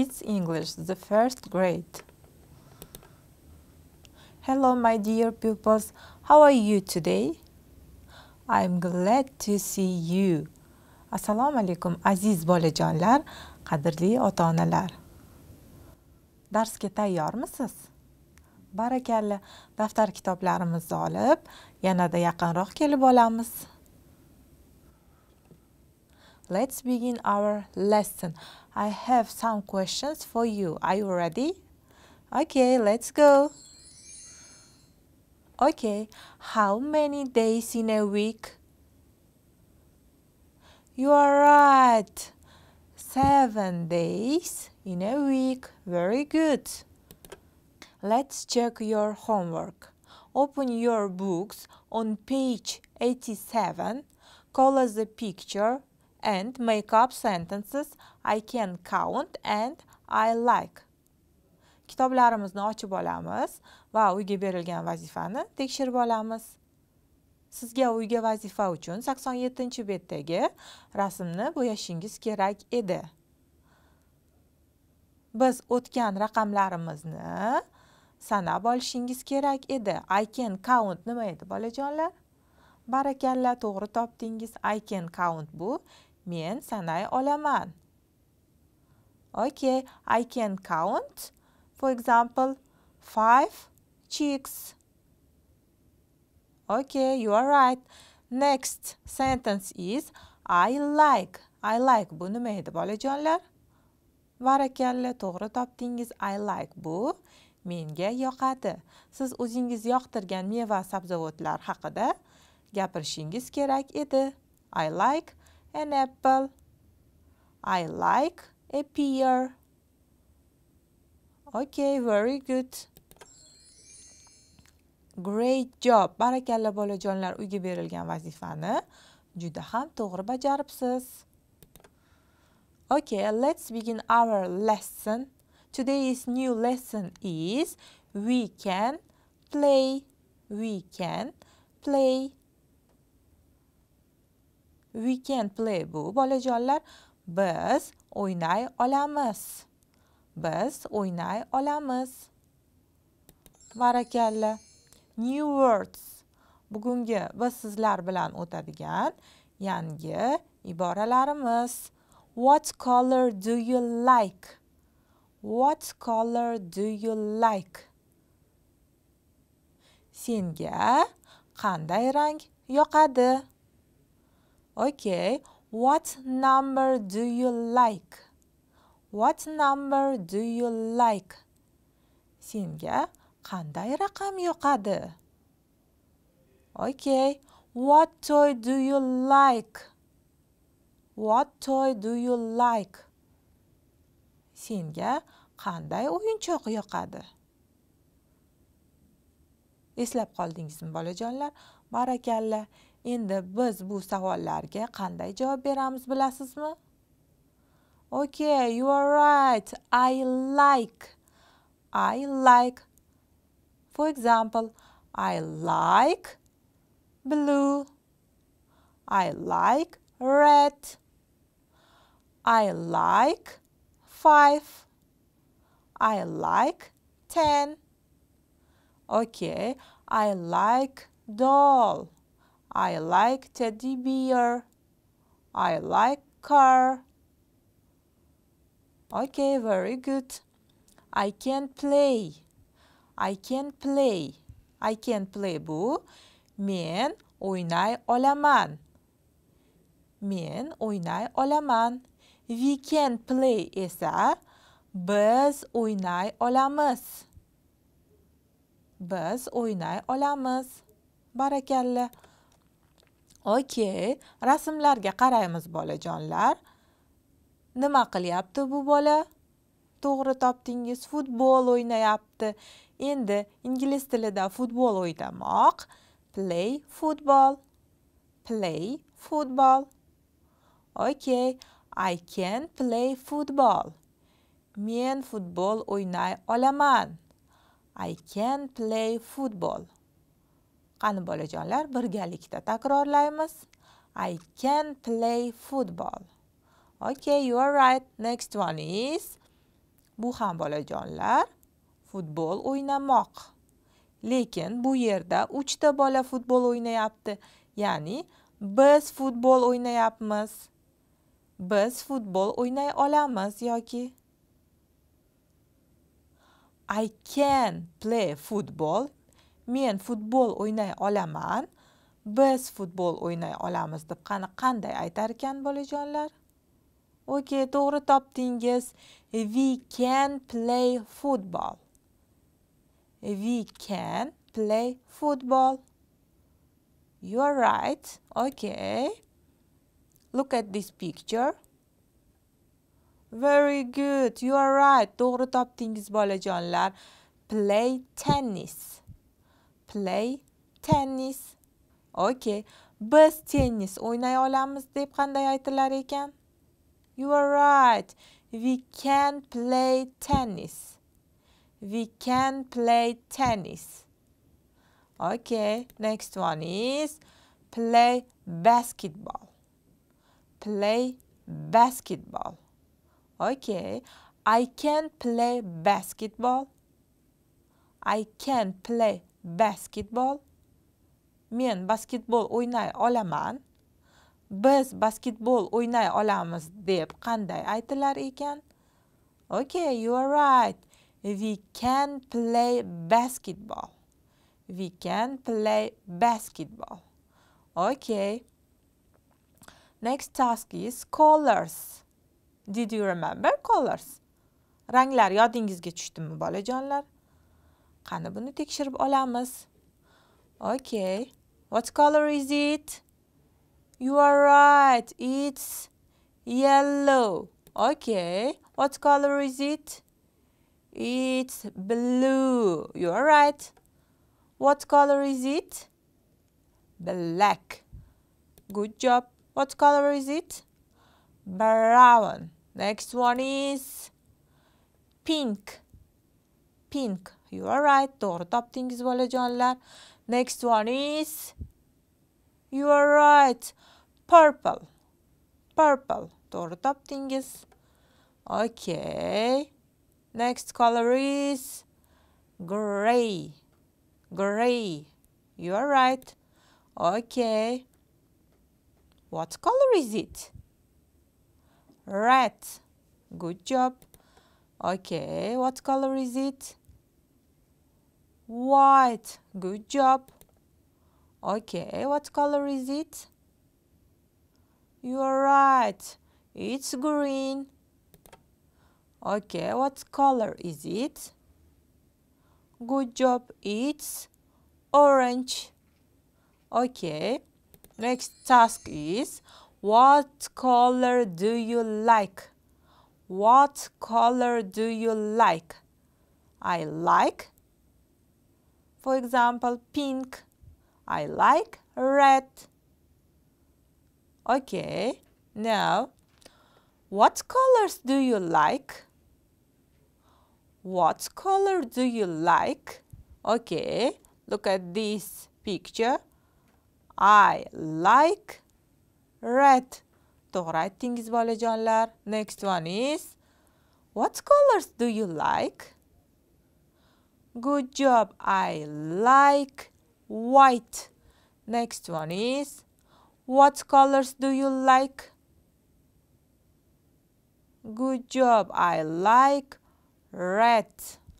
Kids English, the first grade. Hello, my dear pupils. How are you today? I'm glad to see you. Assalomu alaykum, aziz bolajonlar, qadrli ota-onalar. Darsga tayyormisiz? Barakalla, daftar kitoblarimizni olib, yanada yaqinroq kelib olamiz. Let's begin our lesson. I have some questions for you. Are you ready? Okay, let's go. Okay, how many days in a week? You are right. Seven days in a week. Very good. Let's check your homework. Open your books on page 87. Color the picture and make up sentences I can count and I like. Kitoblarimizni ochib olamiz va uyga berilgan vazifani tekshirib olamiz. Sizga uyga vazifa uchun 87-betdagi rasmni bo'yashingiz kerak edi. Biz o'tgan raqamlarimizni sanab olishingiz kerak edi. I can count nima edi bolajonlar? Barakalla, to'g'ri topdingiz. I can count bu men sanay olaman okay i can count for example five chicks okay you are right next sentence is i like i like bu nima edi bolajonlar barakalla to'g'ri topdingiz i like bu menga yoqadi siz o'zingiz yoqtirgan meva sabzavotlar haqida gapirishingiz kerak edi i like an apple. I like a pear. Okay, very good. Great job. Barakalla bolajonlar, uyga berilgan vazifani juda ham to'g'ri bajaribsiz. Okay, let's begin our lesson. Today's new lesson is we can play. We can play. we can play bu bolajonlar biz o'ynay olamiz biz o'ynay olamiz barakalla new words bugungi biz sizlar bilan o'tadigan yangi iboralarimiz what color do you like what color do you like senga qanday rang yoqadi Okay, what number do you like? What number do you like? Senga qanday raqam yoqadi? Okay, what toy do you like? What toy do you like? Senga qanday o'yinchoq yoqadi? Eslab qoldingizmi bolajonlar? Barakalla. endi biz bu savollarga qanday javob beramiz bilasizmi okay you are right i like i like for example i like blue i like red i like 5 i like 10 okay i like doll I like teddy bear. I like car. Okay, very good. I can play. I can play. I can play bu. Men o'ynay olaman. Men o'ynay olaman. We can play esa biz o'ynay olamiz. Biz o'ynay olamiz. Barakalla. okey rasmlarga qaraymiz bolajonlar nima qilyapti bu bola to'g'ri topdingiz futbol o'ynayapti endi ingliz tilida futbol o'ynamoq play football play football okey i can play football men futbol o'ynay olaman i can play football qani bolajonlar birgalikda takrorlaymiz i can play football okay you are right next one is bu ham bolajonlar futbol o'ynamoq lekin bu yerda 3 ta bola futbol o'ynayapti ya'ni biz futbol o'ynayapmiz biz futbol o'ynay olamiz yoki I can play football men futbol o'ynay olaman biz futbol o'ynay olamiz deb qani qanday aytar ekan bolajonlar okey to'g'ri topdingiz we can play football we can play football you are right okay look at this picture Very good. You are right. to'g'ri topdingiz bolajonlar. Play tennis. play tennis okay biz tennis o'ynay olamiz deb qanday aytilar ekan you are right we can play tennis we can play tennis okay next one is play basketball play basketball okay i can play basketball I can play basketbol men basketbol o'ynay olaman biz basketbol o'ynay olamiz deb qanday aytilar ekan okay you are right we can play basketball we can play basketball okay next task is colors did you remember colors ranglar yodingizga tushdimi bolajonlar qani buni tekshirib olamiz okay what color is it you are right it's yellow okay what color is it it's blue you are right what color is it black good job what color is it brown next one is pink pink you are right. Doğru tapdınız balacanlar. Next one is You are right. Purple. Purple. Doğru tapdınız. Okay. Next color is gray. Gray. You are right. Okay. What color is it? Red. Good job. Okay, what color is it? white. Good job. Okay, what color is it? You are right. It's green. Okay, what color is it? Good job. It's orange. Okay. Next task is what color do you like? What color do you like? I like for example, pink. I like red. Okay, now what colors do you like? What color do you like? Okay, look at this picture. I like red. Doğru ettiğiniz balacanlar. Next one is what colors do you like? Good job. I like white. Next one is what colors do you like? Good job. I like red.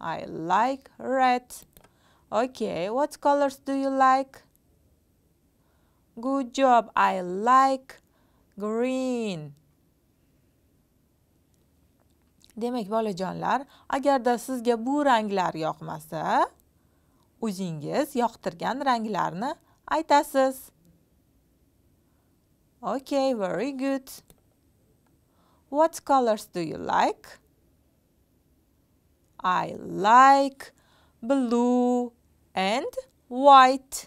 I like red. Okay, what colors do you like? Good job. I like green. demak bolajonlar agarda sizga bu ranglar yoqmasa o'zingiz yoqtirgan ranglarni aytasiz okay very good what colors do you like i like blue and white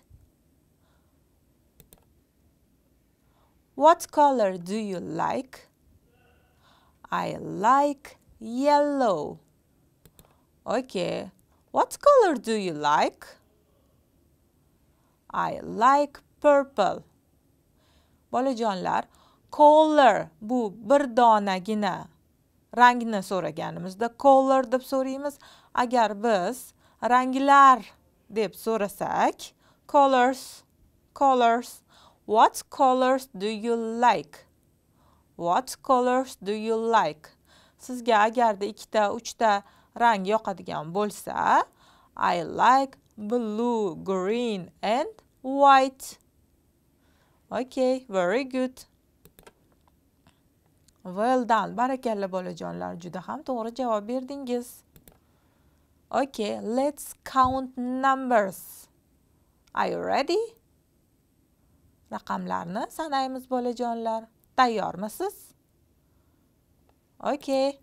What color do you like? I like Yellow. Okay. What color do you like? I like purple. Bolajonlar, color bu bir donagina rangni so'raganimizda color deb so'raymiz. Agar biz ranglar deb so'rasak, colors, colors. What colors do you like? What colors do you like? sizga agarda ikkita uchta rang yoqadigan bo'lsa i like blue green and white okay very good well done barakalla bolajonlar juda ham to'g'ri javob berdingiz okay let's count numbers are you ready raqamlarni sanaymiz bolajonlar tayyormisiz Okay.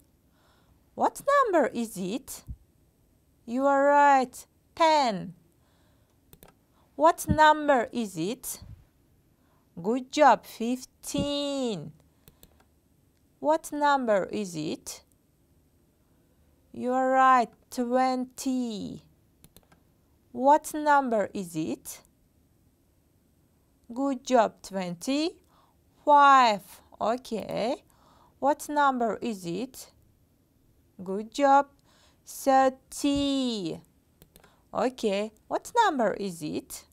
What number is it? You are right. 10. What number is it? Good job. 15. What number is it? You are right. 20. What number is it? Good job. 25. Okay. What number is it? Good job. 30. Okay, what number is it?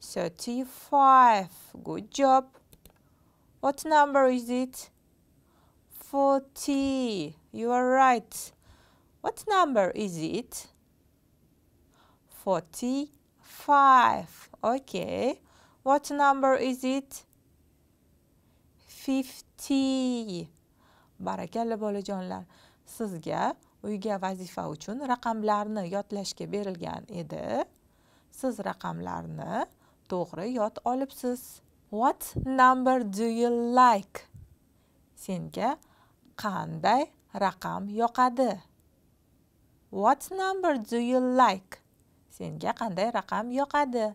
35. Good job. What number is it? 40. You are right. What number is it? 45. Okay. What number is it? fifty barakalla bolajonlar sizga uyga vazifa uchun raqamlarni yodlashga berilgan edi siz raqamlarni to'g'ri yod olibsiz what number do you like senga qanday raqam yoqadi what number do you like senga qanday raqam yoqadi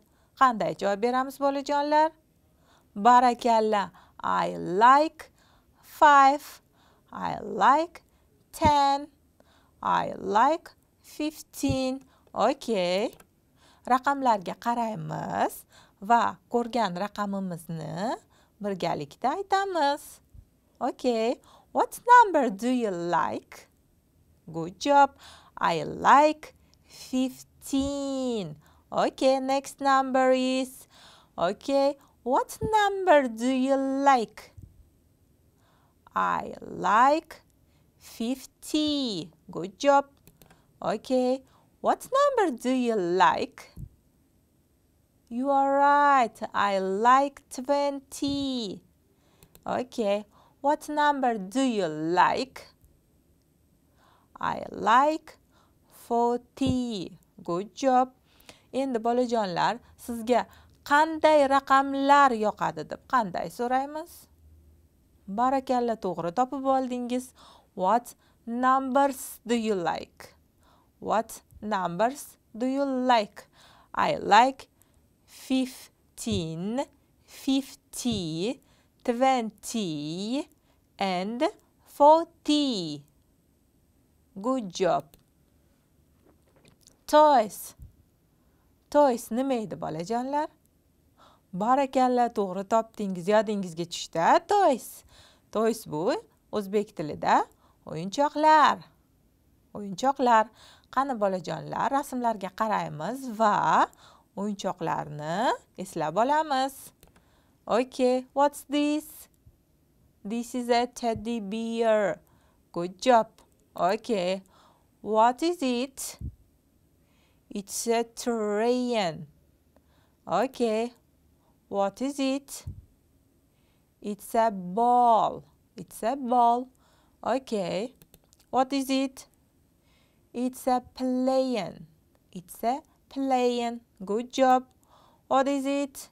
qanday javob beramiz bolajonlar barakalla I like 5, I like 10, I like 15. Okay. Raqamlarga qaraymiz va ko'rgan raqamimizni birgalikda aytamiz. Okay. What number do you like? Good job. I like 15. Okay, next number is Okay, What number do you like? I like 50. Good job. Okay. What number do you like? You are right. I like 20. Okay. What number do you like? I like 40. Good job. In the bolajonlar sizga qanday raqamlar yoqadi deb qanday so'raymiz barakalla to'g'ri topib oldingiz what numbers do you like what numbers do you like i like 15 50 20 and 40 good job toys toys nima edi bolajonlar barakalla to'g'ri topdingiz yodingizga tushdi toys toys bu o'zbek tilida o'yinchoqlar o'yinchoqlar qani bolajonlar rasmlarga qaraymiz va o'yinchoqlarni eslab olamiz okay what's this this is a teddy bear good job okay what is it it's a train okay What is it? It's a ball. It's a ball. Okay. What is it? It's a plane. It's a plane. Good job. What is it?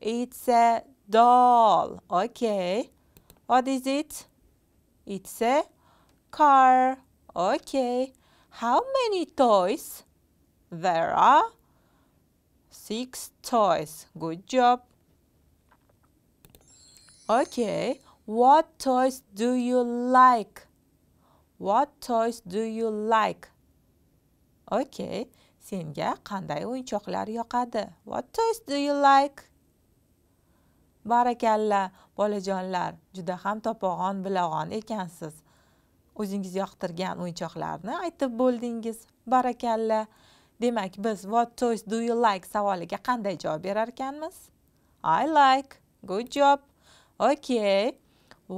It's a doll. Okay. What is it? It's a car. Okay. How many toys there are? six toys. Good job. Okay, what toys do you like? What toys do you like? Okay, senga qanday o'yinchoqlar yoqadi? What toys do you like? Barakalla, bolajonlar, juda ham topog'on bilag'on ekansiz. O'zingiz yoqtirgan o'yinchoqlarni aytib bo'ldingiz. Barakalla. demak biz what toys do you like savoliga qanday javob berar ekanmiz i like good job okay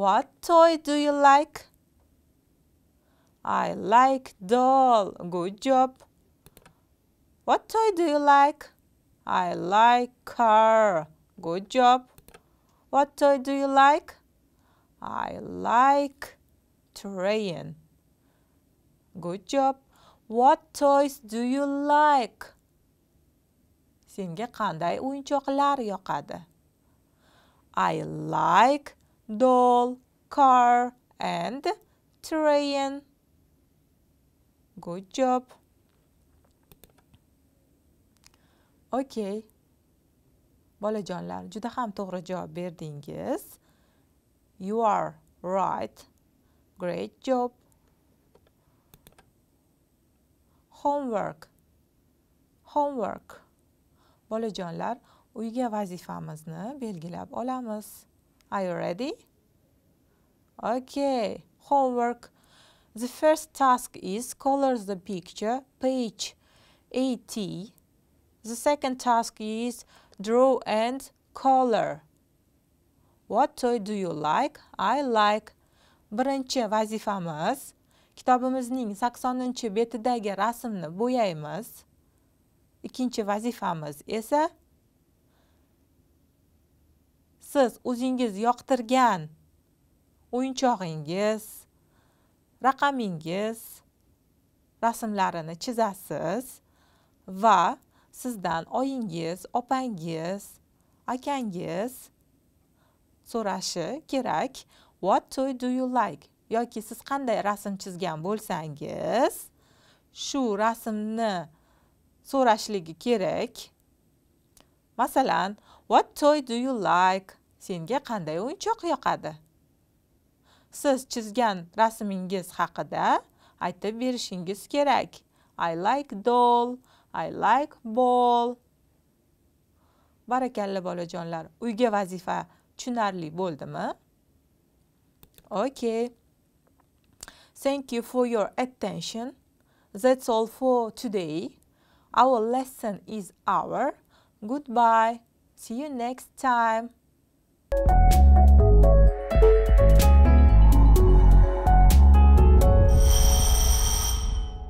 what toy do you like i like doll good job what toy do you like i like car good job what toy do you like i like train good job What toys do you like? Senga qanday o'yinchoqlar yoqadi? I like doll, car and train. Good job. Okay. Bolajonlar, juda ham to'g'ri javob berdingiz. You are right. Great job. homework homework bolajonlar uyga vazifamizni belgilab olamiz are you ready okay homework the first task is color the picture page 80 the second task is draw and color what toy do you like i like birinchi vazifamiz kitobimizning 80 betidagi rasmni bo'yaymiz ikkinchi vazifamiz esa siz o'zingiz yoqtirgan o'yinchog'ingiz raqamingiz rasmlarini chizasiz va sizdan oyingiz opangiz akangiz so'rashi kerak what toy do you like yoki siz qanday rasm chizgan bo'lsangiz shu rasmni so'rashligi kerak masalan what toy do you like senga qanday o'yinchoq yoqadi siz chizgan rasmingiz haqida aytib berishingiz kerak i like doll i like ball barakalla bolajonlar uyga vazifa tushunarli bo'ldimi okay Thank you for your attention. That's all for today. Our lesson is over. Goodbye. See you next time.